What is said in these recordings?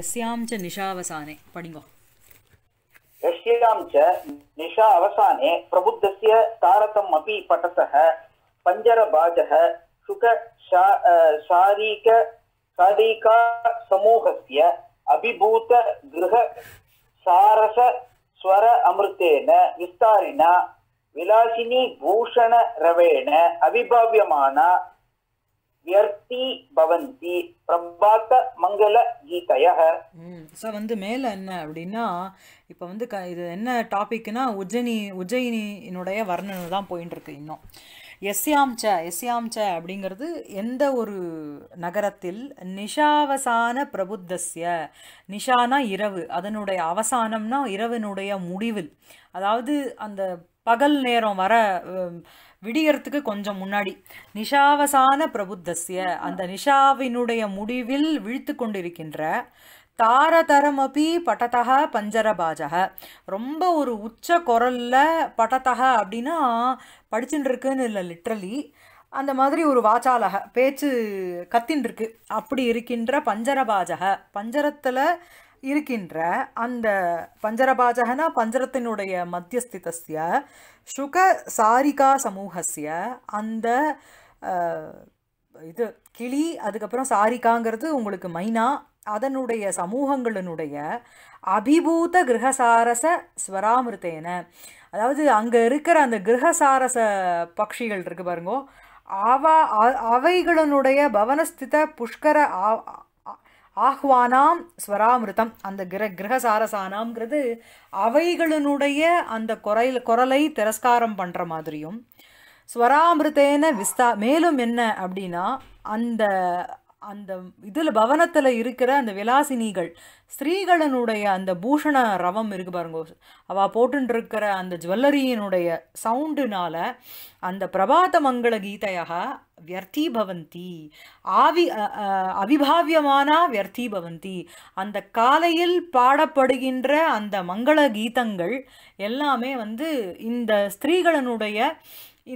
எஸ்யாம் ச நிஷாவசானே படிங்கோ यस्यां च निशा अवसाने प्रबुद्धस्य तारकम् अपि पटतः पञ्जरभाजः शुक शारीक शारीका समूहस्य अभिभूतगृहसारसस्वर अमृतेन विस्तारिणा विलासिनी भूषणरवेण अविभाव्यमाना ஸோ வந்து மேலே என்ன அப்படின்னா இப்போ வந்து க இது என்ன டாபிக்னா உஜ்ஜயினி உஜ்ஜயினியினுடைய வர்ணனை தான் போயின்னு இருக்கு இன்னும் எஸ்யாம்ச்ச எஸ்யாம்ச்ச அப்படிங்கிறது எந்த ஒரு நகரத்தில் நிஷாவசான பிரபுத்தசிய நிஷானா இரவு அதனுடைய அவசானம்னா இரவினுடைய முடிவில் அதாவது அந்த பகல் நேரம் வர விடியறதுக்கு கொஞ்சம் முன்னாடி நிஷாவசான பிரபுத்தசிய அந்த நிஷாவினுடைய முடிவில் விழித்து கொண்டிருக்கின்ற தாரதரமபி பட்டதக பஞ்சரபாஜக ரொம்ப ஒரு உச்ச குரலில் பட்டதக அப்படின்னா படிச்சுட்டு இருக்குன்னு இல்லை லிட்ரலி அந்த மாதிரி ஒரு வாச்சாலக பேச்சு கத்தின் இருக்கு அப்படி இருக்கின்ற பஞ்சரபாஜக பஞ்சரத்தில் இருக்கின்ற அந்த பஞ்சரபாஜகனா பஞ்சரத்தினுடைய மத்தியஸ்தித்திய சுக சாரிகா சமூகசிய அந்த இது கிளி அதுக்கப்புறம் சாரிகாங்கிறது உங்களுக்கு மைனா அதனுடைய சமூகங்களினுடைய அபிபூத கிரகசாரச ஸ்வராமிருத்தேன அதாவது அங்கே இருக்கிற அந்த கிரகசாரச பட்சிகள் இருக்கு பாருங்கோ அவா அவைகளினுடைய பவனஸ்தித புஷ்கர ஆஹ்வானாம் ஸ்வராமிருதம் அந்த கிர கிரகசாரசானாம்ங்கிறது அவைகளினுடைய அந்த குரல் குரலை திரஸ்காரம் பண்ணுற மாதிரியும் ஸ்வராமிருத்தேன விஸ்தா மேலும் என்ன அப்படின்னா அந்த அந்த இதில் பவனத்தில் இருக்கிற அந்த விலாசினிகள் ஸ்ரீகளனுடைய அந்த பூஷண ரவம் இருக்கு பாருங்க அவ போட்டுருக்கிற அந்த ஜுவல்லரியினுடைய சவுண்டுனால அந்த பிரபாத மங்கள கீதையாக வியர்த்தி பவந்தி ஆவி அவிபாவியமானா வியர்த்தி பவந்தி அந்த காலையில் பாடப்படுகின்ற அந்த மங்கள கீதங்கள் எல்லாமே வந்து இந்த ஸ்திரீகளனுடைய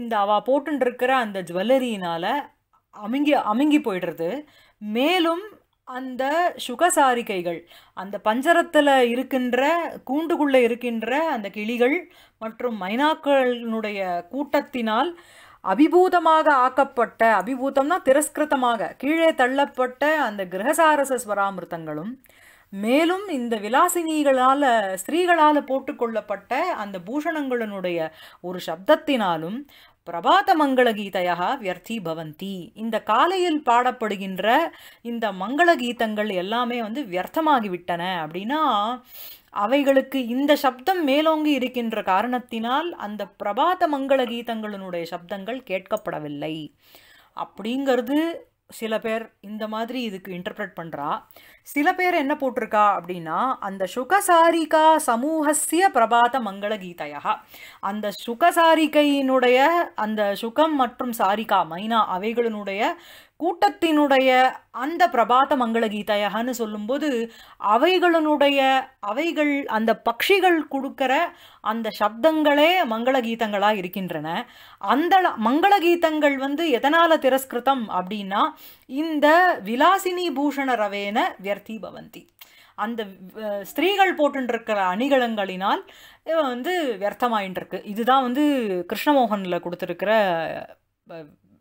இந்த அவ போட்டுருக்கிற அந்த ஜுவல்லரியினால் அமுங்கி அமுங்கி போயிடுறது மேலும் அந்த சுகசாரிகைகள் அந்த பஞ்சரத்தில் இருக்கின்ற கூண்டுக்குள்ளே இருக்கின்ற அந்த கிளிகள் மற்றும் மைனாக்களினுடைய கூட்டத்தினால் அபிபூதமாக ஆக்கப்பட்ட அபிபூதம்னா திரஸ்கிருதமாக கீழே தள்ளப்பட்ட அந்த கிரகசாரச ஸ்வராமிருத்தங்களும் மேலும் இந்த விலாசினிகளால் ஸ்திரீகளால் போட்டுக்கொள்ளப்பட்ட அந்த பூஷணங்களினுடைய ஒரு சப்தத்தினாலும் பிரபாத மங்கள கீதையாக வியர்த்தி பவந்தி இந்த காலையில் பாடப்படுகின்ற இந்த மங்கள கீதங்கள் எல்லாமே வந்து வியர்த்தமாகிவிட்டன அப்படின்னா அவைகளுக்கு இந்த சப்தம் மேலோங்கி இருக்கின்ற காரணத்தினால் அந்த பிரபாத மங்கள கீதங்களினுடைய சப்தங்கள் கேட்கப்படவில்லை அப்படிங்கிறது சில பேர் இந்த மாதிரி இதுக்கு இன்டர்பிரட் பண்ணுறா சில பேர் என்ன போட்டிருக்கா அப்படின்னா அந்த சுகசாரிகா சமூகசிய பிரபாத மங்கள கீதையா அந்த சுகசாரிகையினுடைய அந்த சுகம் மற்றும் சாரிகா மைனா அவைகளினுடைய கூட்டத்தினுடைய அந்த பிரபாத மங்கள கீதையாகன்னு சொல்லும்போது அவைகளினுடைய அவைகள் அந்த பக்ஷிகள் கொடுக்கிற அந்த சப்தங்களே மங்கள கீதங்களாக இருக்கின்றன அந்த மங்கள கீதங்கள் வந்து எதனால் திரஸ்கிருதம் அப்படின்னா இந்த விலாசினி பூஷண ரவேன வியர்த்தி பவந்தி அந்த ஸ்திரீகள் போட்டுருக்கிற அணிகலங்களினால் வந்து வியர்த்தமாயின்ட்டுருக்கு இதுதான் வந்து கிருஷ்ணமோகனில் கொடுத்துருக்கிற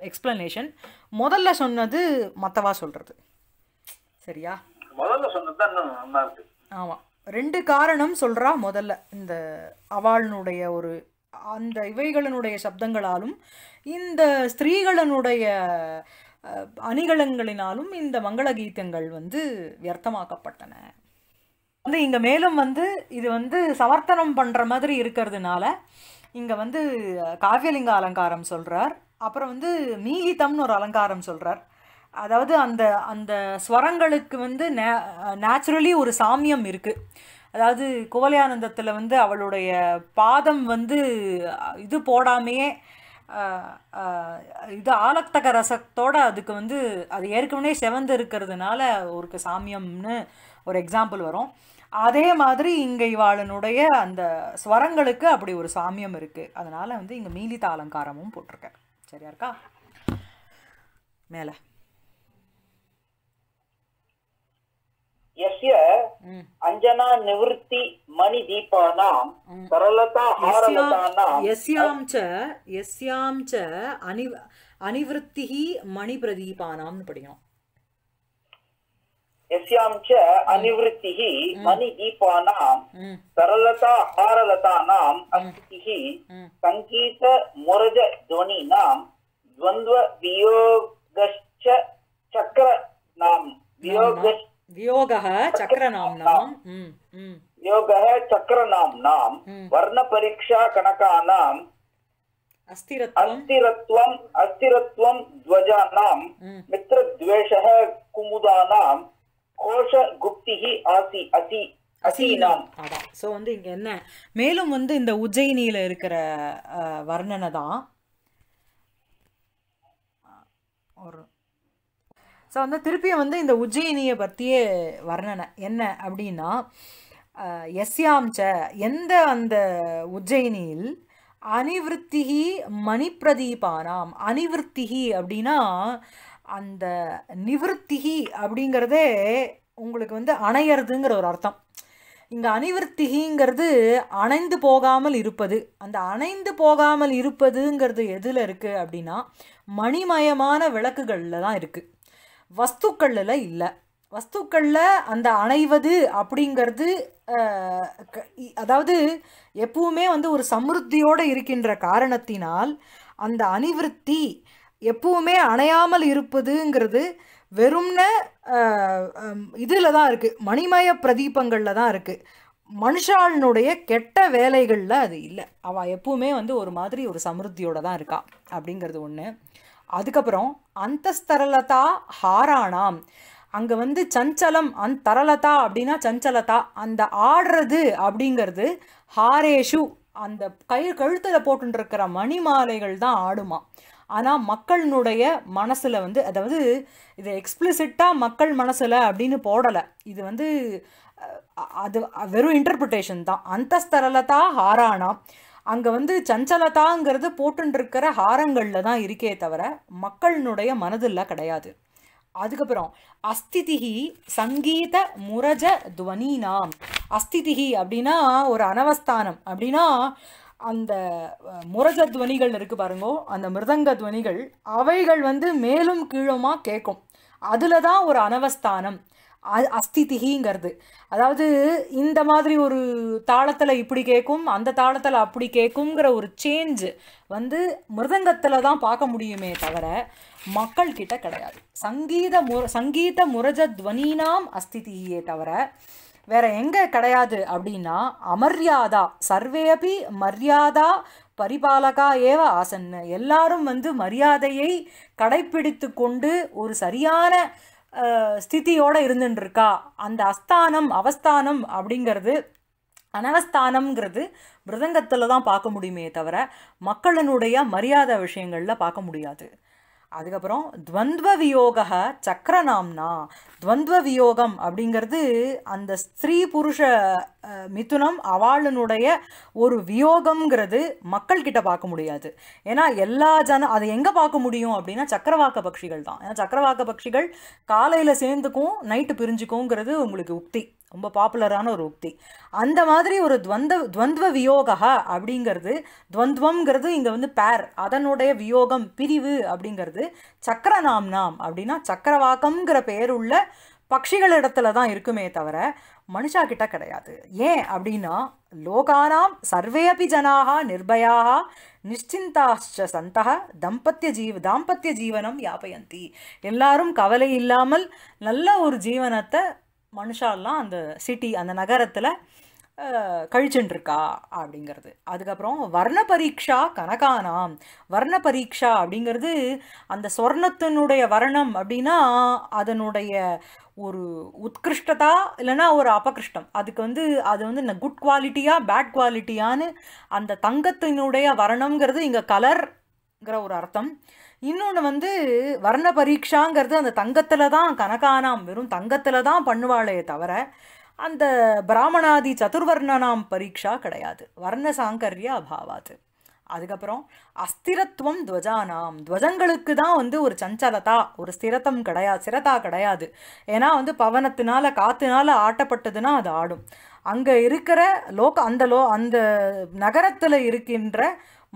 எக்ஸ்பிளனேஷன் முதல்ல சொன்னது மற்றவா சொல்கிறது சரியா முதல்ல சொன்னது ஆமாம் ரெண்டு காரணம் சொல்கிறா முதல்ல இந்த அவாளினுடைய ஒரு அந்த இவைகளினுடைய சப்தங்களாலும் இந்த ஸ்திரீகளினுடைய அணிகலங்களினாலும் இந்த மங்கள கீதங்கள் வந்து வியர்த்தமாக்கப்பட்டன வந்து இங்கே மேலும் வந்து இது வந்து சமர்த்தனம் பண்ணுற மாதிரி இருக்கிறதுனால இங்கே வந்து காவியலிங்க அலங்காரம் சொல்கிறார் அப்புறம் வந்து மீலிதம்னு ஒரு அலங்காரம் சொல்கிறார் அதாவது அந்த அந்த ஸ்வரங்களுக்கு வந்து நே நேச்சுரலி ஒரு சாமியம் இருக்குது அதாவது குவலையானந்தத்தில் வந்து அவளுடைய பாதம் வந்து இது போடாமையே இது ஆலக்தக ரசத்தோடு அதுக்கு வந்து அது ஏற்கனவே செவந்து இருக்கிறதுனால ஒரு சாமியம்னு ஒரு எக்ஸாம்பிள் வரும் அதே மாதிரி இங்கே இவாளனுடைய அந்த ஸ்வரங்களுக்கு அப்படி ஒரு சாமியம் இருக்குது அதனால் வந்து இங்கே மீலித்த அலங்காரமும் போட்டிருக்கேன் சரியா இருக்கா மேலே यस्य अञ्जना निवृत्ति मणि दीपानां सरलता हारलतानां यस्यां च यस्यां च अनिवृत्तिः मणिप्रदीपानां படிக்கணும் यस्यां च हम्म। अनिवृत्तिः हम्म। मणिदीपानां सरलता हम्म। हारलतानाम् अस्थितिः सङ्गीतमुरजध्वनीनां द्वन्द्ववियोगश्च चक्रनां वियोगश्च वियोगः चक्रनाम्नां योगः चक्रनाम्नां वर्णपरीक्षाकणकानां अस्थिरत्वम् अस्थिरत्वं ध्वजानां मित्रद्वेषः कुमुदानां கோஷ குப்திகி ஆசி அசி ஸோ வந்து இங்கே என்ன மேலும் வந்து இந்த உஜ்ஜயினியில் இருக்கிற வர்ணனை தான் ஒரு ஸோ வந்து திருப்பியும் வந்து இந்த உஜ்ஜயினியை பற்றியே வர்ணனை என்ன அப்படின்னா எஸ்யாம்ச்ச எந்த அந்த உஜ்ஜயினியில் அனிவிருத்திகி மணிப்பிரதீபானாம் அனிவிருத்திகி அப்படின்னா அந்த நிவர்த்திகி அப்படிங்கிறதே உங்களுக்கு வந்து அணையிறதுங்கிற ஒரு அர்த்தம் இங்கே அணிவர்த்திகிங்கிறது அணைந்து போகாமல் இருப்பது அந்த அணைந்து போகாமல் இருப்பதுங்கிறது எதில் இருக்குது அப்படின்னா மணிமயமான விளக்குகளில் தான் இருக்குது வஸ்துக்களில் இல்லை வஸ்துக்களில் அந்த அணைவது அப்படிங்கிறது அதாவது எப்பவுமே வந்து ஒரு சமிருத்தியோடு இருக்கின்ற காரணத்தினால் அந்த அணிவிருத்தி எப்பவுமே அணையாமல் இருப்பதுங்கிறது வெறும்ன இதில் தான் இருக்குது மணிமய பிரதீபங்களில் தான் இருக்குது மனுஷாளினுடைய கெட்ட வேலைகளில் அது இல்லை அவள் எப்பவுமே வந்து ஒரு மாதிரி ஒரு சமிருத்தியோட தான் இருக்கா அப்படிங்கிறது ஒன்று அதுக்கப்புறம் அந்தஸ்தரலதா ஹாராணாம் அங்கே வந்து சஞ்சலம் அந் தரலதா அப்படின்னா சஞ்சலதா அந்த ஆடுறது அப்படிங்கிறது ஹாரேஷு அந்த கை கழுத்தில் போட்டுருக்கிற மணி மாலைகள் தான் ஆடுமா ஆனால் மக்களினுடைய மனசில் வந்து அதாவது இதை எக்ஸ்பிளிசிட்டாக மக்கள் மனசில் அப்படின்னு போடலை இது வந்து அது வெறும் இன்டர்பிரிட்டேஷன் தான் அந்த ஸ்தலத்தா ஹாரானா அங்கே வந்து சஞ்சலதாங்கிறது போட்டுருக்கிற ஹாரங்களில் தான் இருக்கே தவிர மக்களினுடைய மனதில் கிடையாது அதுக்கப்புறம் அஸ்திதிகி சங்கீத முரஜ துவனினாம் அஸ்திதிகி அப்படின்னா ஒரு அனவஸ்தானம் அப்படின்னா அந்த முரச துவனிகள் இருக்குது பாருங்கோ அந்த மிருதங்க துவனிகள் அவைகள் வந்து மேலும் கீழுமாக கேட்கும் அதில் தான் ஒரு அனவஸ்தானம் அஸ்திதிகிங்கிறது அதாவது இந்த மாதிரி ஒரு தாளத்தில் இப்படி கேட்கும் அந்த தாளத்தில் அப்படி கேட்குங்கிற ஒரு சேஞ்சு வந்து மிருதங்கத்தில் தான் பார்க்க முடியுமே தவிர மக்கள் கிட்ட கிடையாது சங்கீத முர சங்கீத முரஜ துவனினாம் அஸ்திதியே தவிர வேற எங்கே கிடையாது அப்படின்னா அமர்யாதா சர்வேபி மரியாதா பரிபாலகா ஏவ ஆசன்னு எல்லாரும் வந்து மரியாதையை கடைப்பிடித்து கொண்டு ஒரு சரியான ஸ்திதியோடு இருந்துட்டுருக்கா அந்த அஸ்தானம் அவஸ்தானம் அப்படிங்கிறது அனவஸ்தானம்ங்கிறது மிருதங்கத்தில் தான் பார்க்க முடியுமே தவிர மக்களினுடைய மரியாதை விஷயங்களில் பார்க்க முடியாது அதுக்கப்புறம் துவந்துவ வியோக சக்கரநாம்னா துவந்துவ வியோகம் அப்படிங்கிறது அந்த ஸ்திரீ புருஷ மிதுனம் அவளுனுடைய ஒரு வியோகம்ங்கிறது மக்கள்கிட்ட பார்க்க முடியாது ஏன்னா எல்லா ஜன அதை எங்கே பார்க்க முடியும் அப்படின்னா சக்கரவாக்க பட்சிகள் தான் ஏன்னா சக்கரவாக்க பட்சிகள் காலையில் சேர்ந்துக்கும் நைட்டு பிரிஞ்சுக்குங்கிறது உங்களுக்கு உக்தி ரொம்ப பாப்புலரான ஒரு உக்தி அந்த மாதிரி ஒரு துவந்த துவந்த்வ வியோகா அப்படிங்கிறது துவந்துவங்கிறது இங்கே வந்து பேர் அதனுடைய வியோகம் பிரிவு அப்படிங்கிறது சக்கர நாம் நாம் அப்படின்னா சக்கரவாக்கம்ங்கிற பெயருள்ள பட்சிகள் இடத்துல தான் இருக்குமே தவிர மனுஷா கிட்ட கிடையாது ஏன் அப்படின்னா லோகானாம் சர்வே அப்படி ஜனாக நிர்பயாக நிச்சிந்தாச்ச சந்தக தம்பத்திய ஜீவ தாம்பத்திய ஜீவனம் யாபயந்தி எல்லாரும் கவலை இல்லாமல் நல்ல ஒரு ஜீவனத்தை மனுஷாலாம் அந்த சிட்டி அந்த நகரத்தில் கழிச்சுட்டுருக்கா அப்படிங்கிறது அதுக்கப்புறம் வர்ண பரீட்சா கனகானாம் வர்ண பரீட்சா அப்படிங்கிறது அந்த சொர்ணத்தினுடைய வர்ணம் அப்படின்னா அதனுடைய ஒரு உத்கிருஷ்டதா இல்லைன்னா ஒரு அபகிருஷ்டம் அதுக்கு வந்து அது வந்து இந்த குட் குவாலிட்டியாக பேட் குவாலிட்டியான்னு அந்த தங்கத்தினுடைய வர்ணம்ங்கிறது இங்கே கலர்ங்கிற ஒரு அர்த்தம் இன்னொன்று வந்து வர்ண பரீட்சாங்கிறது அந்த தங்கத்தில் தான் கனகானாம் வெறும் தங்கத்தில் தான் பண்ணுவாளே தவிர அந்த பிராமணாதி சதுர்வர்ணனாம் பரீட்சா கிடையாது வர்ண சாங்கரிய அபாவாது அதுக்கப்புறம் அஸ்திரத்துவம் துவஜானாம் துவஜங்களுக்கு தான் வந்து ஒரு சஞ்சலதா ஒரு ஸ்திரத்தம் கிடையாது சிரதா கிடையாது ஏன்னா வந்து பவனத்தினால காத்துனால ஆட்டப்பட்டதுன்னா அது ஆடும் அங்கே இருக்கிற லோக அந்த லோ அந்த நகரத்தில் இருக்கின்ற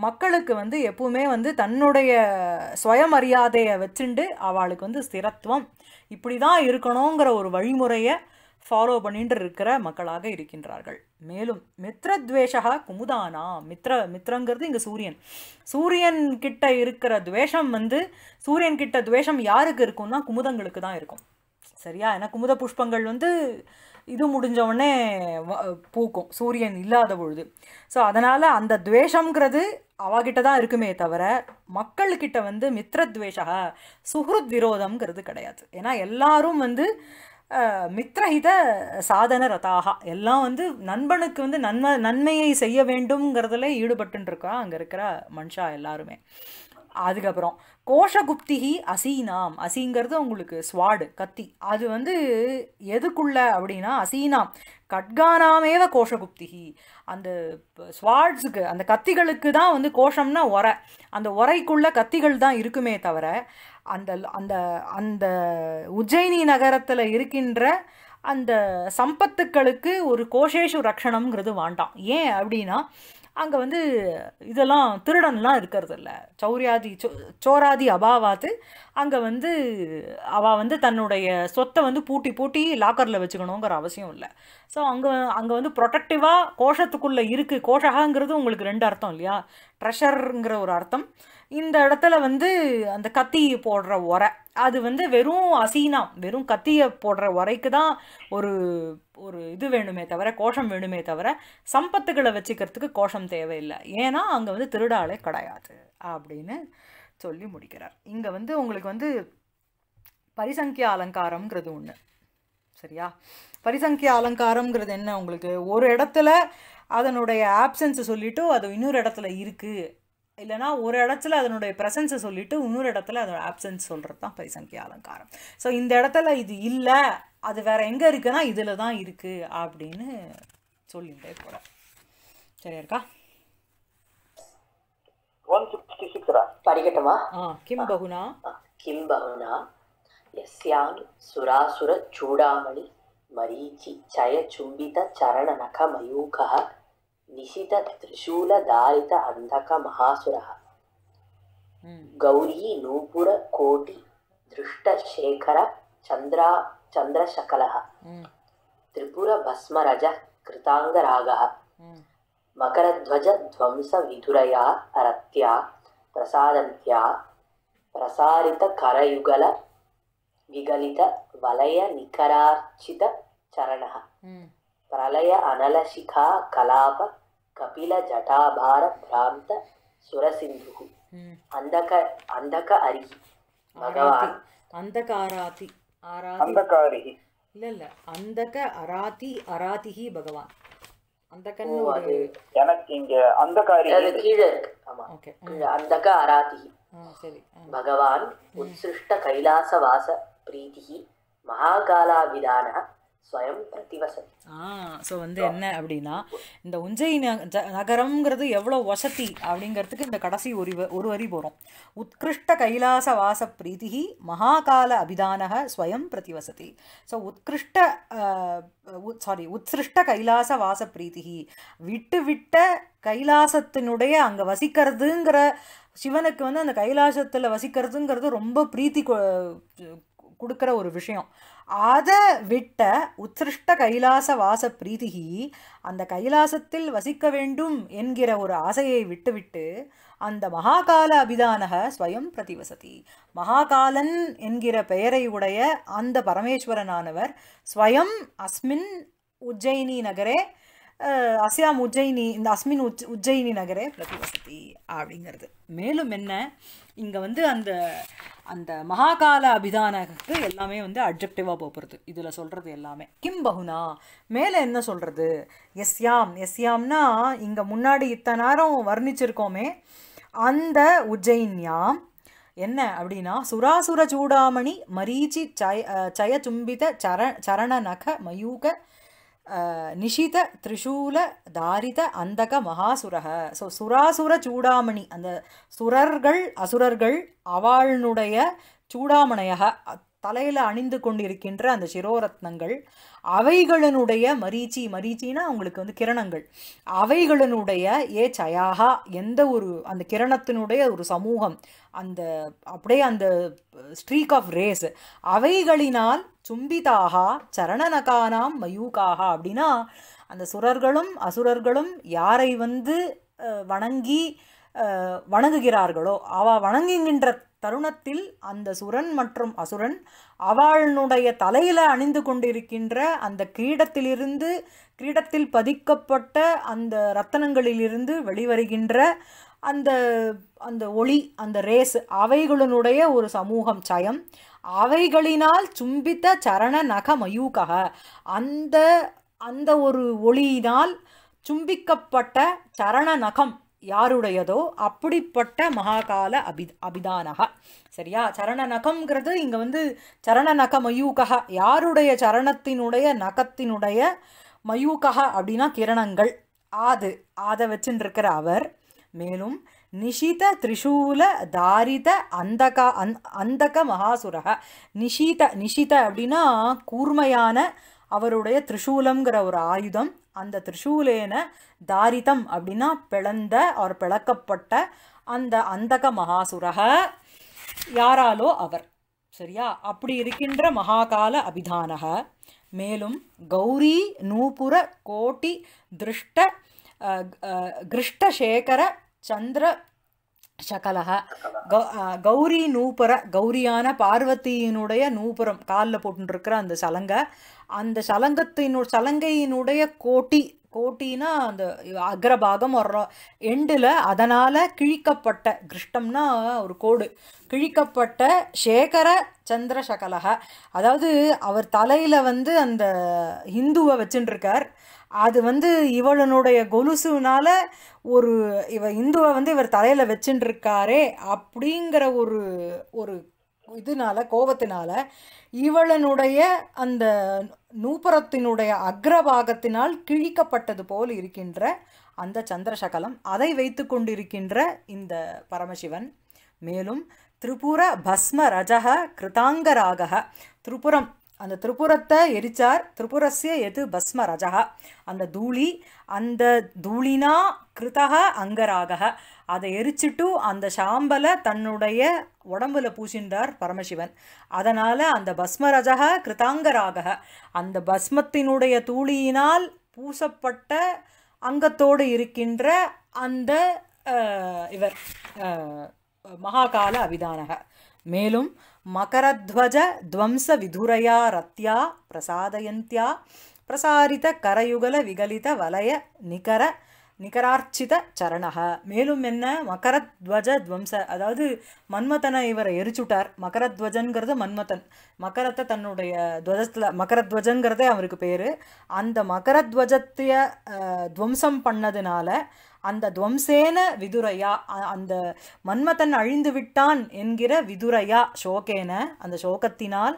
மக்களுக்கு வந்து எப்பவுமே வந்து தன்னுடைய சுயமரியாதையை வச்சுண்டு அவளுக்கு வந்து ஸ்திரத்துவம் இப்படி தான் இருக்கணுங்கிற ஒரு வழிமுறையை ஃபாலோ பண்ணிட்டு இருக்கிற மக்களாக இருக்கின்றார்கள் மேலும் மித்ரத்வேஷா குமுதானா மித்ர மித்ரங்கிறது இங்கே சூரியன் சூரியன் கிட்ட இருக்கிற துவேஷம் வந்து சூரியன் கிட்ட துவேஷம் யாருக்கு இருக்கும்னா குமுதங்களுக்கு தான் இருக்கும் சரியா ஏன்னா குமுத புஷ்பங்கள் வந்து இது உடனே பூக்கும் சூரியன் இல்லாத பொழுது ஸோ அதனால் அந்த துவேஷங்கிறது அவகிட்ட தான் இருக்குமே தவிர மக்கள்கிட்ட வந்து மித்ரத்வேஷா சுஹ்ருத் விரோதம்ங்கிறது கிடையாது ஏன்னா எல்லாரும் வந்து மித்ரஹித சாதன ரதாக எல்லாம் வந்து நண்பனுக்கு வந்து நன்மை நன்மையை செய்ய வேண்டும்ங்கிறதுல ஈடுபட்டுருக்கா அங்கே இருக்கிற மனுஷா எல்லாருமே அதுக்கப்புறம் கோஷகுப்திகி அசீனாம் அசீங்கிறது உங்களுக்கு ஸ்வாடு கத்தி அது வந்து எதுக்குள்ள அப்படின்னா அசீனாம் கட்கானாமேவ கோஷகுப்திகி அந்த ஸ்வாட்ஸுக்கு அந்த கத்திகளுக்கு தான் வந்து கோஷம்னா உரை அந்த உரைக்குள்ள கத்திகள் தான் இருக்குமே தவிர அந்த அந்த அந்த உஜ்ஜயினி நகரத்தில் இருக்கின்ற அந்த சம்பத்துக்களுக்கு ஒரு கோஷேஷு ரக்ஷணம்ங்கிறது வேண்டாம் ஏன் அப்படின்னா அங்கே வந்து இதெல்லாம் திருடன்லாம் இருக்கிறது இல்லை சௌரியாதி சோ சோராதி அபாவாத்து அங்கே வந்து அவள் வந்து தன்னுடைய சொத்தை வந்து பூட்டி பூட்டி லாக்கரில் வச்சுக்கணுங்கிற அவசியம் இல்லை ஸோ அங்கே அங்கே வந்து ப்ரொடக்டிவாக கோஷத்துக்குள்ளே இருக்குது கோஷகாங்கிறது உங்களுக்கு ரெண்டு அர்த்தம் இல்லையா ட்ரெஷருங்கிற ஒரு அர்த்தம் இந்த இடத்துல வந்து அந்த கத்தி போடுற உரை அது வந்து வெறும் அசீனா வெறும் கத்தியை போடுற உரைக்கு தான் ஒரு ஒரு இது வேணுமே தவிர கோஷம் வேணுமே தவிர சம்பத்துக்களை வச்சுக்கிறதுக்கு கோஷம் தேவையில்லை ஏன்னா அங்கே வந்து திருடாலே கிடையாது அப்படின்னு சொல்லி முடிக்கிறார் இங்கே வந்து உங்களுக்கு வந்து பரிசங்கிய அலங்காரம்ங்கிறது ஒன்று சரியா பரிசங்கிய அலங்காரம்ங்கிறது என்ன உங்களுக்கு ஒரு இடத்துல அதனுடைய ஆப்சன்ஸை சொல்லிவிட்டு அது இன்னொரு இடத்துல இருக்குது இல்லைனா ஒரு இடத்துல அதனுடைய ப்ரெசன்ஸை சொல்லிவிட்டு இன்னொரு இடத்துல அதோட ஆப்சன்ஸ் சொல்கிறது தான் பைசங்கிய அலங்காரம் ஸோ இந்த இடத்துல இது இல்லை அது வேறு எங்கே இருக்குன்னா இதில் தான் இருக்குது அப்படின்னு சொல்லிகிட்டே போகிறோம் சரியா இருக்கா படிக்கட்டுமா சுராசுர சூடாமணி மரீச்சி சய சும்பித சரண विशिता अन्धकमहासुरः गौरी नूपुर दृष्टशेखर चन्द्रा चन्द्रशकलः त्रिपुरभस्मरज कृताङ्गरागः मकरध्वजध्वंसविधुरया रत्या प्रसादन्त्या प्रसारितकरयुगल प्रसारित करयुगल निकरार्चित प्रलय अनलशिखा कलाप ಕಪಿಲ ಜಟಾಭಾರ ಭ್ರಾಂತ ಸುರಸಿಂಧು ಅಂಧಕ ಅಂಧಕ ಅರಿಹಿ ಭಗವಾನ್ ಅಂಧಕಾರಾತಿ ಅಂಧಕಾರಿಹಿ இல்ல இல்ல அந்தக அராதி அராதிஹி பகவான் அந்தகன்னு ஒரு எனக்கு இங்க அந்தகாரி அது கீழே ஸோ வந்து என்ன அப்படின்னா இந்த உஞ்சை நகரம்ங்கிறது எவ்வளோ வசதி அப்படிங்கிறதுக்கு இந்த கடைசி ஒரு ஒரு வரி போகிறோம் உத்கிருஷ்ட கைலாச வாச பிரீதிகி மகாகால அபிதானக ஸ்வயம் பிரதிவசதி ஸோ உத்கிருஷ்ட சாரி உத்சிருஷ்ட கைலாச வாச பிரீதிகி விட்டு விட்ட கைலாசத்தினுடைய அங்கே வசிக்கிறதுங்கிற சிவனுக்கு வந்து அந்த கைலாசத்தில் வசிக்கிறதுங்கிறது ரொம்ப பிரீத்தி கொடுக்குற ஒரு விஷயம் அதை விட்ட உத்ருஷ்ட கைலாச வாச பிரீதிகி அந்த கைலாசத்தில் வசிக்க வேண்டும் என்கிற ஒரு ஆசையை விட்டுவிட்டு அந்த மகாகால அபிதானக ஸ்வயம் பிரதிவசதி மகாகாலன் என்கிற பெயரை உடைய அந்த பரமேஸ்வரனானவர் ஸ்வயம் அஸ்மின் உஜ்ஜயினி நகரே அசியாம் உஜ்ஜயினி இந்த அஸ்மின் உஜ் உஜ்ஜயினி நகரே பிரதி வசதி அப்படிங்கிறது மேலும் என்ன இங்கே வந்து அந்த அந்த மகாகால அபிதானக்கு எல்லாமே வந்து அப்ஜெக்டிவாக போகிறது இதில் சொல்கிறது எல்லாமே கிம் பகுனா மேலே என்ன சொல்கிறது எஸ்யாம் எஸ்யாம்னா இங்கே முன்னாடி இத்தனை நேரம் வர்ணிச்சிருக்கோமே அந்த உஜ்ஜயின்யாம் என்ன அப்படின்னா சுராசுர சூடாமணி மரீச்சி சய சயச்சும்பித சர சரண நக மயூக நிஷித திரிசூல தாரித அந்தக மகாசுரக ஸோ சுராசுர சூடாமணி அந்த சுரர்கள் அசுரர்கள் அவளுடைய சூடாமணையாக தலையில் அணிந்து கொண்டிருக்கின்ற அந்த சிரோரத்னங்கள் அவைகளினுடைய மரீச்சி மரீச்சின்னா அவங்களுக்கு வந்து கிரணங்கள் அவைகளினுடைய ஏ சயாகா எந்த ஒரு அந்த கிரணத்தினுடைய ஒரு சமூகம் அந்த அப்படியே அந்த ஸ்ட்ரீக் ஆஃப் ரேஸ் அவைகளினால் சும்பிதாகா சரணனகானாம் மயூகாகா அப்படின்னா அந்த சுரர்களும் அசுரர்களும் யாரை வந்து வணங்கி வணங்குகிறார்களோ அவ வணங்குகின்ற தருணத்தில் அந்த சுரன் மற்றும் அசுரன் அவாளனுடைய தலையில் அணிந்து கொண்டிருக்கின்ற அந்த கிரீடத்திலிருந்து கிரீடத்தில் பதிக்கப்பட்ட அந்த ரத்தனங்களிலிருந்து வெளிவருகின்ற அந்த அந்த ஒளி அந்த ரேஸ் அவைகளினுடைய ஒரு சமூகம் சயம் அவைகளினால் சும்பித்த சரண நக மயூகக அந்த அந்த ஒரு ஒளியினால் சும்பிக்கப்பட்ட சரண நகம் யாருடையதோ அப்படிப்பட்ட மகாகால அபி அபிதானகா சரியா சரணநகம்ங்கிறது இங்கே வந்து சரணநக மயூகா யாருடைய சரணத்தினுடைய நகத்தினுடைய மயூகா அப்படின்னா கிரணங்கள் ஆது ஆதை வச்சுருக்கிற அவர் மேலும் நிஷித திரிசூல தாரித அந்தகா அந் அந்தக மகாசுரக நிஷித நிஷித அப்படின்னா கூர்மையான அவருடைய திரிசூலம்ங்கிற ஒரு ஆயுதம் அந்த திரிசூலேன தாரிதம் அப்படின்னா பிளந்த அவர் பிளக்கப்பட்ட அந்த அந்தக மகாசுரக யாராலோ அவர் சரியா அப்படி இருக்கின்ற மகாகால அபிதானக மேலும் கௌரி நூபுர கோட்டி திருஷ்ட கிருஷ்டசேகர சந்திர சகலக கௌரி நூப்புற கௌரியான பார்வதியினுடைய நூபுரம் காலில் போட்டுருக்கிற அந்த சலங்கை அந்த சலங்கத்தினு சலங்கையினுடைய கோட்டி கோட்டினா அந்த அக்ரபாகம் ஒரு எண்டில் அதனால் கிழிக்கப்பட்ட கிருஷ்டம்னா ஒரு கோடு கிழிக்கப்பட்ட சேகர சந்திர சகலக அதாவது அவர் தலையில் வந்து அந்த ஹிந்துவை வச்சுட்டுருக்கார் அது வந்து இவளனுடைய கொலுசுனால ஒரு இவ இந்துவை வந்து இவர் தலையில் இருக்காரே அப்படிங்கிற ஒரு ஒரு இதனால கோபத்தினால இவளனுடைய அந்த நூபுரத்தினுடைய அக்ரபாகத்தினால் கிழிக்கப்பட்டது போல் இருக்கின்ற அந்த சந்திரசகலம் அதை வைத்து கொண்டிருக்கின்ற இந்த பரமசிவன் மேலும் திரிபுர பஸ்ம ரஜக கிருதாங்கராக திரிபுரம் அந்த திரிபுரத்தை எரிச்சார் திரிபுரஸ்ய எது பஸ்ம ரஜகா அந்த தூளி அந்த தூளினா கிருதக அங்கராக அதை எரிச்சிட்டு அந்த சாம்பலை தன்னுடைய உடம்புல பூசின்றார் பரமசிவன் அதனால் அந்த பஸ்மரஜக கிருதாங்கராக அந்த பஸ்மத்தினுடைய தூளியினால் பூசப்பட்ட அங்கத்தோடு இருக்கின்ற அந்த இவர் மகாகால அபிதானக மேலும் मकरध्वजध्वंसविधुरया रत्या प्रसादयन्त्या प्रसारितकरयुगलविगलितवलयनिकर நிகரார்ச்சித சரணக மேலும் என்ன மகரத்வஜ துவம்ச அதாவது மன்மதனை இவரை எரிச்சுட்டார் மகரத்வஜன்கிறது மன்மதன் மகரத்தை தன்னுடைய துவஜத்தில் மகரத்வஜங்கிறதே அவருக்கு பேர் அந்த மகரத்வஜத்தைய துவம்சம் பண்ணதுனால அந்த துவம்சேன விதுரையா அந்த மன்மதன் அழிந்து விட்டான் என்கிற விதுரையா சோகேன அந்த சோகத்தினால்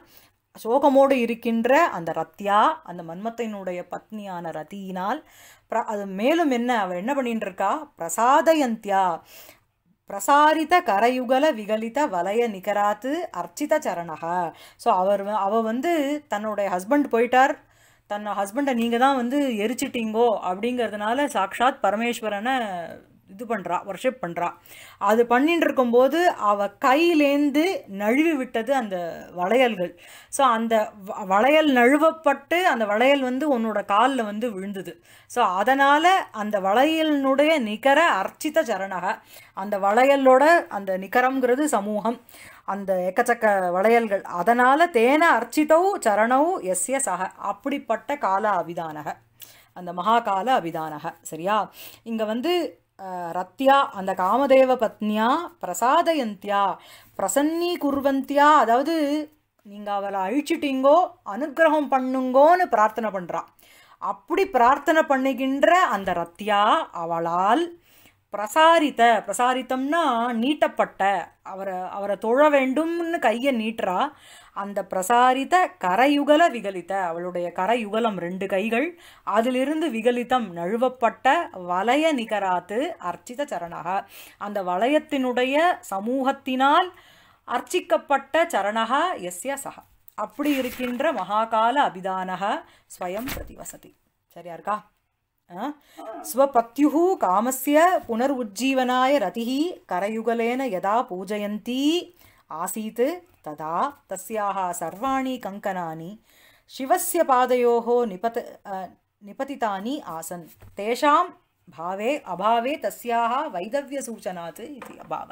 சோகமோடு இருக்கின்ற அந்த ரத்யா அந்த மன்மத்தினுடைய பத்னியான ரத்தியினால் ப்ர அது மேலும் என்ன அவள் என்ன பண்ணிட்டு இருக்கா பிரசாதயந்தியா பிரசாரித கரையுகல விகலித வலய நிகராத்து அர்ச்சித சரணக ஸோ அவர் அவள் வந்து தன்னுடைய ஹஸ்பண்ட் போயிட்டார் தன் ஹஸ்பண்டை நீங்கள் தான் வந்து எரிச்சிட்டீங்கோ அப்படிங்கிறதுனால சாக்ஷாத் பரமேஸ்வரனை இது பண்ணுறா ஒர்ஷிப் பண்ணுறா அது பண்ணிட்டு இருக்கும்போது அவள் கையிலேந்து நழுவி விட்டது அந்த வளையல்கள் ஸோ அந்த வளையல் நழுவப்பட்டு அந்த வளையல் வந்து உன்னோட காலில் வந்து விழுந்தது ஸோ அதனால் அந்த வளையலினுடைய நிகர அர்ச்சித சரணக அந்த வளையலோட அந்த நிகரங்கிறது சமூகம் அந்த எக்கச்சக்க வளையல்கள் அதனால் தேன அர்ச்சிதவ் சரணவ் எஸ்ய சக அப்படிப்பட்ட கால அபிதானக அந்த மகாகால அபிதானக சரியா இங்கே வந்து ரத்யா அந்த காமதேவ பத்னியா பிரசாதயந்தியா பிரசன்னி குர்வந்தியா அதாவது நீங்கள் அவளை அழிச்சிட்டீங்கோ அனுகிரகம் பண்ணுங்கோன்னு பிரார்த்தனை பண்ணுறான் அப்படி பிரார்த்தனை பண்ணுகின்ற அந்த ரத்தியா அவளால் பிரசாரித்த பிரசாரித்தம்னா நீட்டப்பட்ட அவரை அவரை தொழ வேண்டும்னு கையை நீட்டுறா அந்த பிரசாரித்த கரையுகல விகலித்த அவளுடைய கரையுகலம் ரெண்டு கைகள் அதிலிருந்து விகலித்தம் நழுவப்பட்ட வலய நிகராத்து அர்ச்சித சரணாக அந்த வலயத்தினுடைய சமூகத்தினால் அர்ச்சிக்கப்பட்ட சரணகா எஸ்ய சகா அப்படி இருக்கின்ற மகாகால அபிதானக ஸ்வயம் பிரதிவசதி சரியா இருக்கா ஸ்வபத்யு புனர் உஜ்ஜீவனாய ரதி கரையுகலேன யதா பூஜயந்தி ஆசீத்து तदा तस्याः सर्वाणि कङ्कनानि शिवस्य पादयोः निपत निपतितानि आसन् तेषां பாவே அபாவே தஸ்யாக வைதவிய சூச்சனாத்து இது அபாவ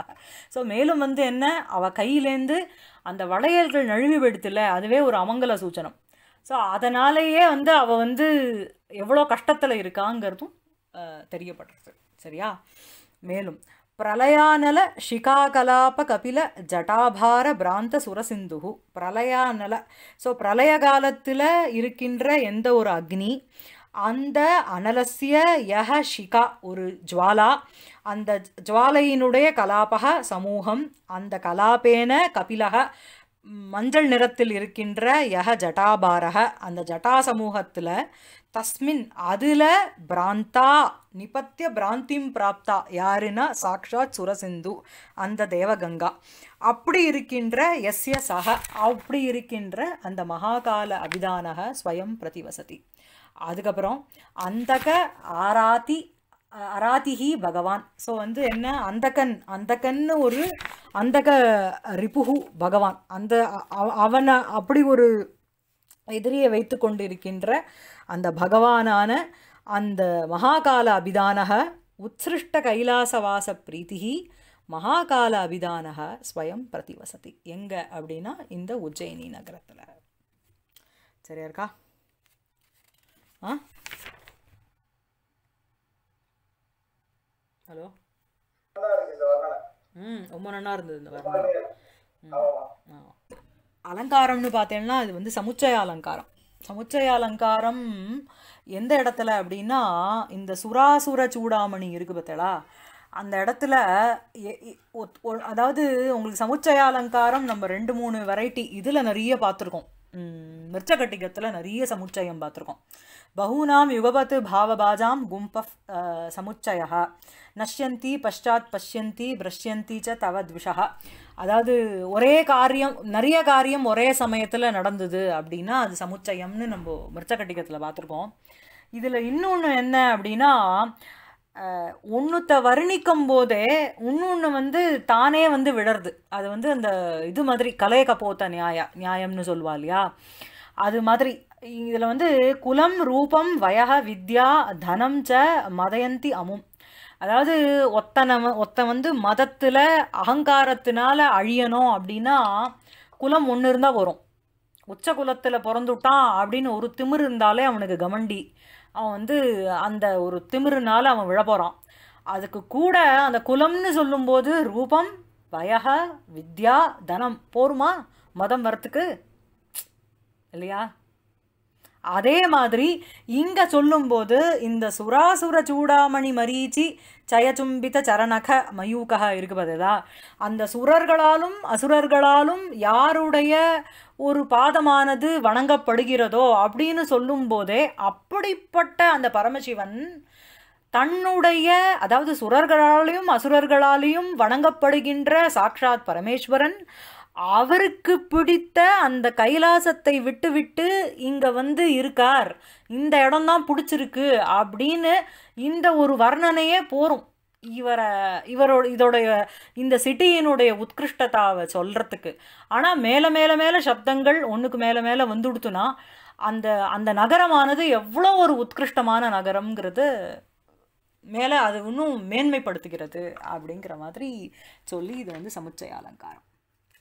ஸோ மேலும் வந்து என்ன அவள் கையிலேருந்து அந்த வளையல்கள் நழுவி விடுத்துல அதுவே ஒரு அமங்கல சூச்சனம் ஸோ அதனாலேயே வந்து அவள் வந்து எவ்வளோ கஷ்டத்தில் இருக்காங்கிறதும் தெரியப்படுறது சரியா மேலும் பிரலயானல ಶಿಖಾಕಲಾಪ கபில ஜட்டாபார பிராந்த சுரசிந்துகு பிரலயானல ஸோ பிரளய காலத்தில் இருக்கின்ற எந்த ஒரு அக்னி அந்த அனலசிய யஹ ஷிகா ஒரு ஜுவாலா அந்த ஜுவாலையினுடைய கலாபக சமூகம் அந்த கலாபேன கபிலக மஞ்சள் நிறத்தில் இருக்கின்ற யஹ ஜட்டாபாரக அந்த ஜட்டா சமூகத்தில் தஸ்மின் அதில் பிராந்தா நிபத்திய பிராந்திம் பிராப்தா யாருன்னா சாக்ஷாத் சுரசிந்து அந்த தேவகங்கா அப்படி இருக்கின்ற எஸ்ய சக அப்படி இருக்கின்ற அந்த மகாகால அபிதானக ஸ்வயம் பிரதிவசதி அதுக்கப்புறம் அந்தக ஆராதி அராதிஹி பகவான் ஸோ வந்து என்ன அந்தகன் அந்தகன்னு ஒரு அந்தக ரிப்புகு பகவான் அந்த அவனை அப்படி ஒரு எதிரியை வைத்து கொண்டிருக்கின்ற அந்த பகவானான அந்த மகாகால அபிதானக உத்ஸ்ருஷ்ட கைலாசவாச பிரீத்திகி மகாகால அபிதானக ஸ்வயம் பிரதிவசதி எங்கே அப்படின்னா இந்த உஜ்ஜயினி நகரத்தில் சரியா இருக்கா ஆ ஹலோ ம் ரொம்ப நல்லா இருந்தது இந்த வர்ணனை ம் ஆ அலங்காரம்னு பார்த்தேன்னா அது வந்து சமுச்சய அலங்காரம் சமுச்சய அலங்காரம் எந்த இடத்துல அப்படின்னா இந்த சுராசுர சூடாமணி இருக்குது பார்த்தலா அந்த இடத்துல அதாவது உங்களுக்கு சமுச்சய அலங்காரம் நம்ம ரெண்டு மூணு வெரைட்டி இதில் நிறைய பார்த்துருக்கோம் மிர்ச்சகட்டிகத்தில் நிறைய சமுச்சயம் பார்த்துருக்கோம் பகூனாம் யுகபத்து பாவபாஜாம் கும்ப சமுச்சய நஷ்யந்தி பஷாத் பஷ்யந்தி பிரஷ்யந்தி ச தவத்விஷா அதாவது ஒரே காரியம் நிறைய காரியம் ஒரே சமயத்தில் நடந்தது அப்படின்னா அது சமுச்சயம்னு நம்ம மிருச்சக்கட்டிக்கத்தில் பார்த்துருக்கோம் இதில் இன்னொன்று என்ன அப்படின்னா ஒன்றுத்தை வர்ணிக்கும் போதே இன்னொன்று வந்து தானே வந்து விழருது அது வந்து அந்த இது மாதிரி கலையக போத்த நியாய நியாயம்னு சொல்லுவா இல்லையா அது மாதிரி இதில் வந்து குலம் ரூபம் வயக வித்யா தனம் ச மதயந்தி அமும் அதாவது ஒத்தனை ஒத்தன் வந்து மதத்தில் அகங்காரத்தினால அழியணும் அப்படின்னா குலம் ஒன்று இருந்தால் வரும் உச்ச குலத்தில் பிறந்துட்டான் அப்படின்னு ஒரு திமிர் இருந்தாலே அவனுக்கு கமண்டி அவன் வந்து அந்த ஒரு திமிருனால அவன் விழப்போகிறான் அதுக்கு கூட அந்த குலம்னு சொல்லும்போது ரூபம் வயக வித்யா தனம் போருமா மதம் வரத்துக்கு இல்லையா அதே மாதிரி இங்கே சொல்லும்போது இந்த சுராசுர சூடாமணி மரீச்சி சயசும்பித சரணக மயூகா இருக்கு அந்த சுரர்களாலும் அசுரர்களாலும் யாருடைய ஒரு பாதமானது வணங்கப்படுகிறதோ அப்படின்னு சொல்லும்போதே அப்படிப்பட்ட அந்த பரமசிவன் தன்னுடைய அதாவது சுரர்களாலையும் அசுரர்களாலையும் வணங்கப்படுகின்ற சாக்ஷாத் பரமேஸ்வரன் அவருக்கு பிடித்த அந்த கைலாசத்தை விட்டுவிட்டு இங்கே வந்து இருக்கார் இந்த இடம்தான் பிடிச்சிருக்கு அப்படின்னு இந்த ஒரு வர்ணனையே போகும் இவரை இவரோட இதோடைய இந்த சிட்டியினுடைய உத்கிருஷ்டத்தாவை சொல்கிறதுக்கு ஆனால் மேலே மேலே மேலே சப்தங்கள் ஒன்றுக்கு மேலே மேலே வந்துடுத்துனா அந்த அந்த நகரமானது எவ்வளோ ஒரு உத்கிருஷ்டமான நகரம்ங்கிறது மேலே அது இன்னும் மேன்மைப்படுத்துகிறது அப்படிங்கிற மாதிரி சொல்லி இது வந்து சமுச்சய அலங்காரம்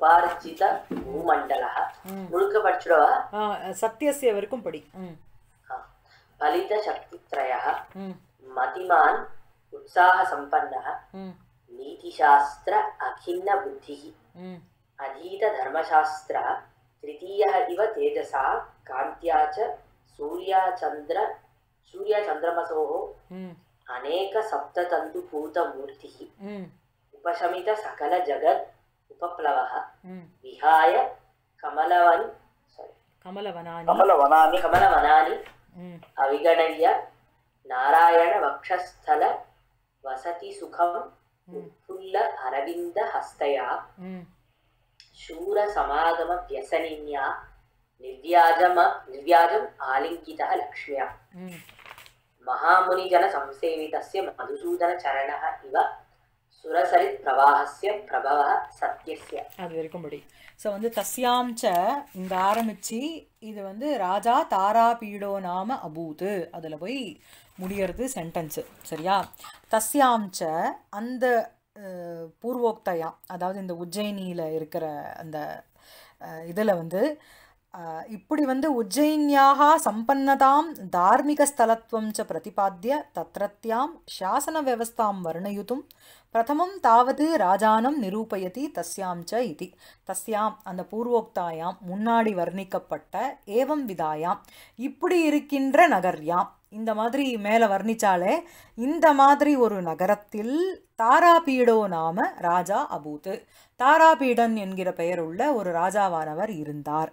ఉపార్జిత భూమండల ములుక పరచుడవా సత్యస్య వరకు పడి ఫలిత శక్తిత్రయ మతిమాన్ ఉత్సాహ సంపన్న నీతిశాస్త్ర అఖిన్న బుద్ధి అధీత ధర్మశాస్త్ర తృతీయ ఇవ తేజసా కాంత్యా చ సూర్యాచంద్ర సూర్యచంద్రమసో అనేక సప్తతంతుకూతమూర్తి ఉపశమిత సకల జగత్ उपप्लवः विहाय कमलवन् कमलवनानि कमलवनानि कमलवनानि अविगणय्य नारायणवक्षस्थल वसति सुखम् उत्फुल्ल अरविन्दहस्तया शूरसमागमव्यसनिन्या निर्व्याजम निर्व्याजम् आलिङ्गितः लक्ष्म्या महामुनिजनसंसेवितस्य मधुसूदनचरणः इव சுரசரித் பிரவாகசிய பிரபவ சத்தியசிய அது இருக்கும்படி ஸோ வந்து தஸ்யாம்ச்ச இங்கே ஆரம்பித்து இது வந்து ராஜா தாரா பீடோ நாம அபூத்து அதில் போய் முடியறது சென்டென்ஸு சரியா தஸ்யாம்ச்ச அந்த பூர்வோக்தயா அதாவது இந்த உஜ்ஜயினியில் இருக்கிற அந்த இதில் வந்து இப்படி வந்து உஜ்ஜயின்யாக சம்பன்னதாம் தார்மிக ஸ்தலத்துவம் ச பிரதிபாத்திய தத்திரத்தியாம் சாசன வியவஸ்தாம் வர்ணயுதும் பிரதமம் தாவது ராஜானம் நிரூபயதி தஸ்யாம் ச இதி தஸ்யாம் அந்த பூர்வோக்தாயாம் முன்னாடி வர்ணிக்கப்பட்ட ஏவம் விதாயாம் இப்படி இருக்கின்ற நகர்யாம் இந்த மாதிரி மேலே வர்ணிச்சாலே இந்த மாதிரி ஒரு நகரத்தில் தாராபீடோ நாம ராஜா அபூத்து தாராபீடன் என்கிற பெயர் உள்ள ஒரு ராஜாவானவர் இருந்தார்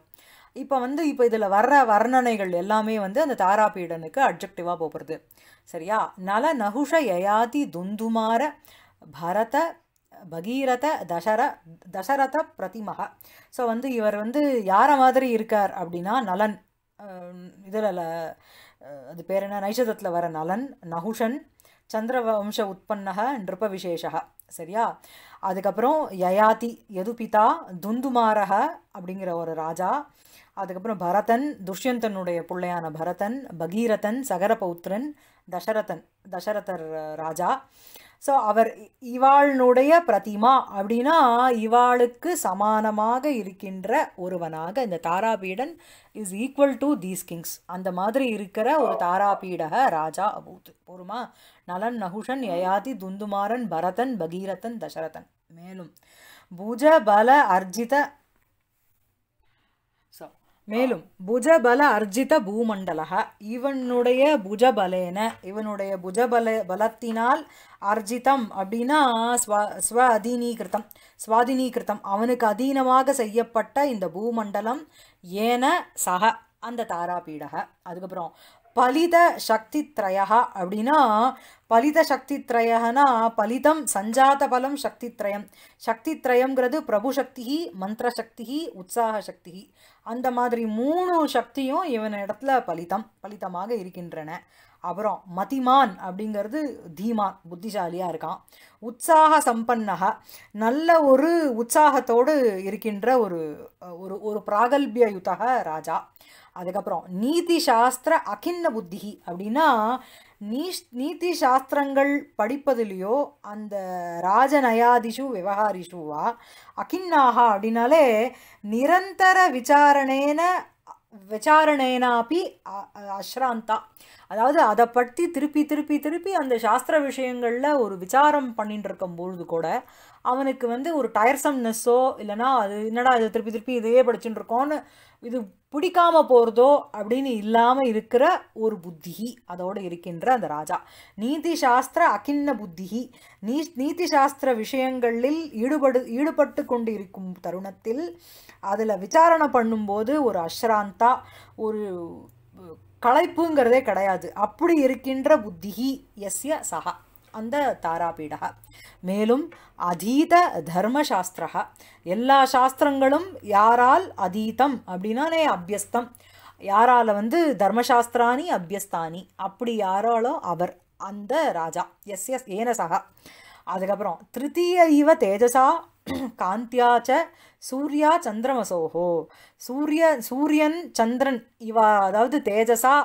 இப்போ வந்து இப்போ இதில் வர்ற வர்ணனைகள் எல்லாமே வந்து அந்த தாராபீடனுக்கு அப்ஜெக்டிவாக போகிறது சரியா நல நகுஷ யயாதி துந்துமார பரத பகீரத தசர தசரத பிரதிமக ஸோ வந்து இவர் வந்து யாரை மாதிரி இருக்கார் அப்படின்னா நலன் இதில் அது பேர் என்ன நைஷதத்தில் வர நலன் நகுஷன் சந்திரவம்ச உற்பன்னக நிருப விசேஷா சரியா அதுக்கப்புறம் யயாதி யதுபிதா துந்துமாரக அப்படிங்கிற ஒரு ராஜா அதுக்கப்புறம் பரதன் துஷ்யந்தனுடைய பிள்ளையான பரதன் பகீரதன் சகரபௌத்திரன் தசரதன் தசரதர் ராஜா ஸோ அவர் இவாளினுடைய பிரதிமா அப்படின்னா இவாளுக்கு சமானமாக இருக்கின்ற ஒருவனாக இந்த Tarapidan is equal to these kings அந்த மாதிரி இருக்கிற ஒரு தாராபீடக ராஜா அபூத் போருமா நலன் நகுஷன் யயாதி துந்துமாரன் பரதன் பகீரதன் தசரதன் மேலும் பூஜ பல அர்ஜித மேலும் புஜபல அர்ஜித பூமண்டலக இவனுடைய புஜபலேன இவனுடைய புஜபல பலத்தினால் அர்ஜிதம் அப்படின்னா ஸ்வ ஸ்வ அதீனீகிருத்தம் சுவாதினீகிருத்தம் அவனுக்கு அதீனமாக செய்யப்பட்ட இந்த பூமண்டலம் ஏன சக அந்த தாராபீடக அதுக்கப்புறம் பலித சக்தி திரயா அப்படின்னா பலித சக்தி திரயனா பலிதம் சஞ்சாத பலம் சக்தி திரயம் சக்தி திரயங்கிறது பிரபு சக்தி மந்திர சக்தி உற்சாக சக்தி அந்த மாதிரி மூணு சக்தியும் இவன் இடத்துல பலிதம் பலிதமாக இருக்கின்றன அப்புறம் மதிமான் அப்படிங்கிறது தீமான் புத்திசாலியாக இருக்கான் உற்சாக சம்பன்னக நல்ல ஒரு உற்சாகத்தோடு இருக்கின்ற ஒரு ஒரு ஒரு பிராகல்பிய யுத்தக ராஜா அதுக்கப்புறம் நீதி சாஸ்திர அகின்ன புத்தி அப்படின்னா நீ நீதி சாஸ்திரங்கள் படிப்பதிலேயோ அந்த ராஜநயாதிஷு விவகாரிஷுவா அகின்னாகா அப்படின்னாலே நிரந்தர விசாரணேன விசாரணேனாப்பி அஸ்ராந்தா அதாவது அதை பற்றி திருப்பி திருப்பி திருப்பி அந்த சாஸ்திர விஷயங்களில் ஒரு விசாரம் பண்ணிட்டு பொழுது கூட அவனுக்கு வந்து ஒரு டயர்சம்னஸ்ஸோ இல்லைனா அது என்னடா அது திருப்பி திருப்பி இதையே படிச்சுட்டு இருக்கோன்னு இது பிடிக்காம போகிறதோ அப்படின்னு இல்லாமல் இருக்கிற ஒரு புத்தி அதோடு இருக்கின்ற அந்த ராஜா நீதி சாஸ்திர அகின்ன புத்தி நீ நீதி சாஸ்திர விஷயங்களில் ஈடுபடு ஈடுபட்டு கொண்டு இருக்கும் தருணத்தில் அதில் விசாரணை பண்ணும்போது ஒரு அஸ்ராந்தா ஒரு களைப்புங்கிறதே கிடையாது அப்படி இருக்கின்ற புத்தி எஸ்ய சகா அந்த தாராபீடா மேலும் அதீத தர்மசாஸ்திரா எல்லா சாஸ்திரங்களும் யாரால் அதீதம் அப்படின்னாலே அபியஸ்தம் யாரால் வந்து தர்மசாஸ்திராணி அபியஸ்தானி அப்படி யாராலோ அவர் அந்த ராஜா எஸ் எஸ் ஏன அதுக்கப்புறம் திருத்தீய இவ தேஜசா காந்தியாச்ச சூர்யா சந்திரமசோஹோ சூரிய சூரியன் சந்திரன் இவா அதாவது தேஜசா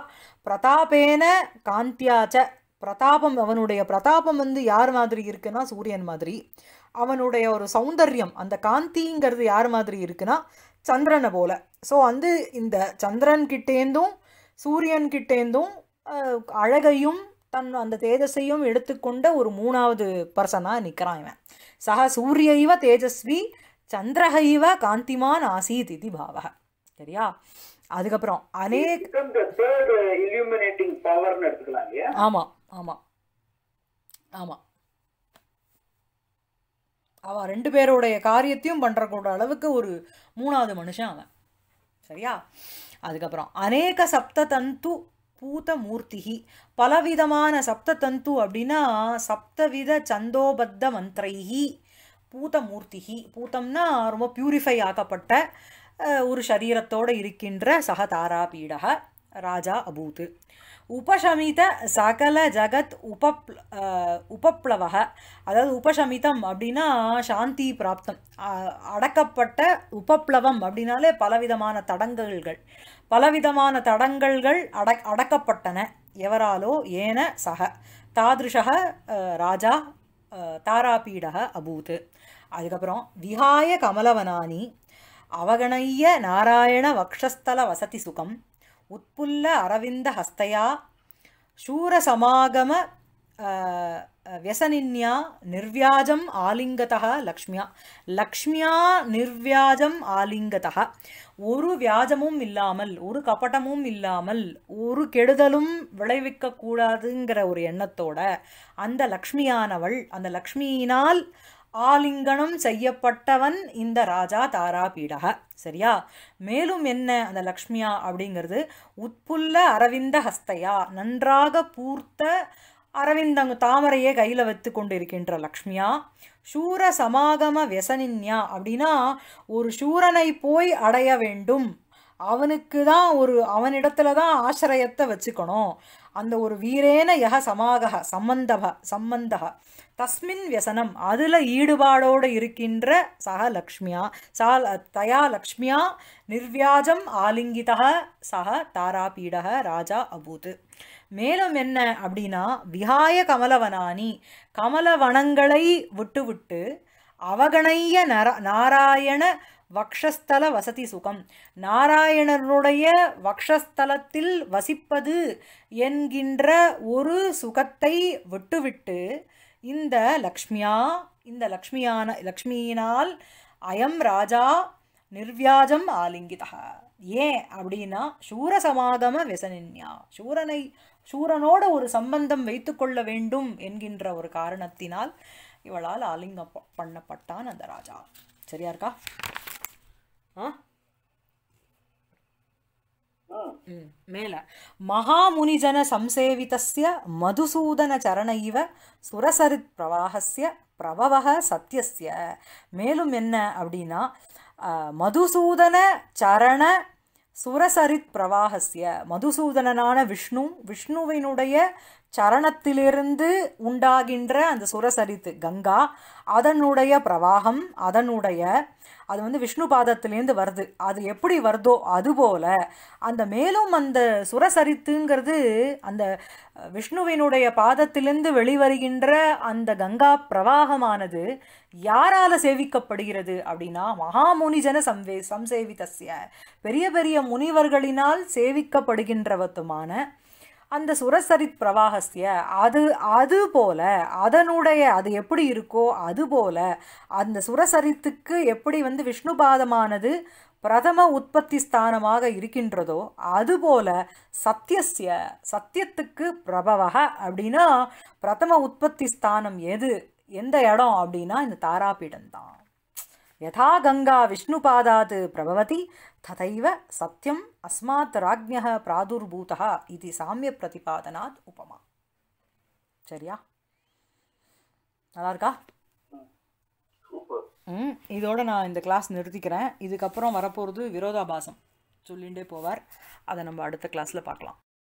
பிரதாபேன காந்தியாச்ச பிரதாபம் அவனுடைய பிரதாபம் வந்து யார் மாதிரி இருக்குன்னா சூரியன் மாதிரி அவனுடைய ஒரு சௌந்தர்யம் அந்த காந்திங்கிறது யார் மாதிரி இருக்குன்னா சந்திரனை போல ஸோ வந்து இந்த சந்திரன் கிட்டேந்தும் சூரியன் கிட்டேந்தும் அழகையும் தன் அந்த தேஜஸையும் எடுத்துக்கொண்ட ஒரு மூணாவது பர்சனாக நிற்கிறான் இவன் சக சூரிய இவ தேஜஸ்வி சந்திரக இவ காந்திமான் ஆசீத் இது பாவக சரியா அதுக்கப்புறம் அநேக் ஆமாம் ஆமாம் ஆமாம் அவன் ரெண்டு பேருடைய காரியத்தையும் பண்ணுறக்கூட அளவுக்கு ஒரு மூணாவது மனுஷன் அவன் சரியா அதுக்கப்புறம் அநேக சப்த தந்து பூத மூர்த்திகி பலவிதமான சப்த தந்து அப்படின்னா சப்தவித சந்தோபத்த மந்திரைகி பூத மூர்த்திகி பூத்தம்னா ரொம்ப பியூரிஃபை ஆக்கப்பட்ட ஒரு சரீரத்தோடு இருக்கின்ற சகதாரா பீடக ராஜா அபூத்து உபசமித சகல ஜகத் உப உபப்ளவக அதாவது உபசமிதம் அப்படின்னா சாந்தி பிராப்தம் அடக்கப்பட்ட உபப்ளவம் அப்படின்னாலே பலவிதமான தடங்கல்கள் பலவிதமான தடங்கல்கள் அடக் அடக்கப்பட்டன எவராலோ ஏன சக தாதிருஷக ராஜா தாராபீடக அபூத் அதுக்கப்புறம் விஹாய கமலவனானி அவகணைய நாராயண வக்ஷஸ்தல வசதி சுகம் உட்புல்ல அரவிந்த ஹஸ்தயா சூரசமாகம வியசனின்யா நிர்வியாஜம் ஆலிங்கதா லக்ஷ்மியா லக்ஷ்மியா நிர்வியாஜம் ஆலிங்கதா ஒரு வியாஜமும் இல்லாமல் ஒரு கபட்டமும் இல்லாமல் ஒரு கெடுதலும் விளைவிக்கக்கூடாதுங்கிற ஒரு எண்ணத்தோட அந்த லக்ஷ்மியானவள் அந்த லக்ஷ்மியினால் ஆலிங்கனம் செய்யப்பட்டவன் இந்த ராஜா தாராபீடக சரியா மேலும் என்ன அந்த லக்ஷ்மியா அப்படிங்கிறது உட்புல்ல அரவிந்த ஹஸ்தையா நன்றாக பூர்த்த அரவிந்தங்க தாமரையே கையில் வைத்து கொண்டு இருக்கின்ற லக்ஷ்மியா சூர சமாகம வெசனின்யா அப்படின்னா ஒரு சூரனை போய் அடைய வேண்டும் அவனுக்கு தான் ஒரு அவனிடத்துல தான் ஆசிரியத்தை வச்சுக்கணும் அந்த ஒரு வீரேன யக சமாக சம்பந்தக சம்பந்தக தஸ்மின் வியசனம் அதில் ஈடுபாடோடு இருக்கின்ற சக லக்ஷ்மியா சா தயா லக்ஷ்மியா நிர்வியாஜம் ஆலிங்கிதா சக தாராபீடக ராஜா அபூத் மேலும் என்ன அப்படின்னா விஹாய கமலவனானி கமலவனங்களை விட்டுவிட்டு அவகணைய நர நாராயண வக்ஷஸ்தல வசதி சுகம் நாராயணனுடைய வக்ஷஸ்தலத்தில் வசிப்பது என்கின்ற ஒரு சுகத்தை விட்டுவிட்டு இந்த லக்ஷ்மியா இந்த லக்ஷ்மியான லக்ஷ்மியினால் அயம் ராஜா நிர்வியாஜம் ஆலிங்கிதா ஏன் அப்படின்னா சூர சமாதம வெசனின்யா சூரனை சூரனோட ஒரு சம்பந்தம் வைத்துக்கொள்ள வேண்டும் என்கின்ற ஒரு காரணத்தினால் இவளால் ஆலிங்கம் பண்ணப்பட்டான் அந்த ராஜா சரியா இருக்கா ஆ மேல மகாமுனிஜன சம்சேவிதஸ்ய மதுசூதன சரண இவ சுரசரித் பிரவாகஸ்ய பிரபவக சத்தியஸ்ய மேலும் என்ன அப்படின்னா மதுசூதன சரண சுரசரித் பிரவாகசிய மதுசூதனனான விஷ்ணு விஷ்ணுவினுடைய சரணத்திலிருந்து உண்டாகின்ற அந்த சுரசரித்து கங்கா அதனுடைய பிரவாகம் அதனுடைய அது வந்து விஷ்ணு பாதத்துலேருந்து வருது அது எப்படி வருதோ அதுபோல் அந்த மேலும் அந்த சுரசரித்துங்கிறது அந்த விஷ்ணுவினுடைய பாதத்திலிருந்து வெளிவருகின்ற அந்த கங்கா பிரவாகமானது யாரால சேவிக்கப்படுகிறது அப்படின்னா மகாமுனிஜன சம்வே சம்சேவிதஸ்ய பெரிய பெரிய முனிவர்களினால் சேவிக்கப்படுகின்றவத்துமான அந்த சுரசரித் பிரவாகஸ்திய அது அது போல அதனுடைய அது எப்படி இருக்கோ அது போல அந்த சுரசரித்துக்கு எப்படி வந்து விஷ்ணுபாதமானது பிரதம உற்பத்தி ஸ்தானமாக இருக்கின்றதோ அதுபோல சத்தியசிய சத்தியத்துக்கு பிரபவக அப்படின்னா பிரதம உற்பத்தி ஸ்தானம் எது எந்த இடம் அப்படின்னா இந்த தாராபீடம்தான் தான் யதா கங்கா விஷ்ணுபாதாது பிரபவதி ததைவ சத்தியம் அஸ்மாத் ராஜ்யः பிராதுர்பூதா இது சாமிய பிரதிபாதனாத் உபமா சரியா நல்லா இருக்கா ம் இதோட நான் இந்த கிளாஸ் நிறுத்திக்கிறேன் இதுக்கப்புறம் வரப்போகிறது விரோதாபாசம் சொல்லிகிட்டே போவார் அதை நம்ம அடுத்த கிளாஸில் பார்க்கலாம்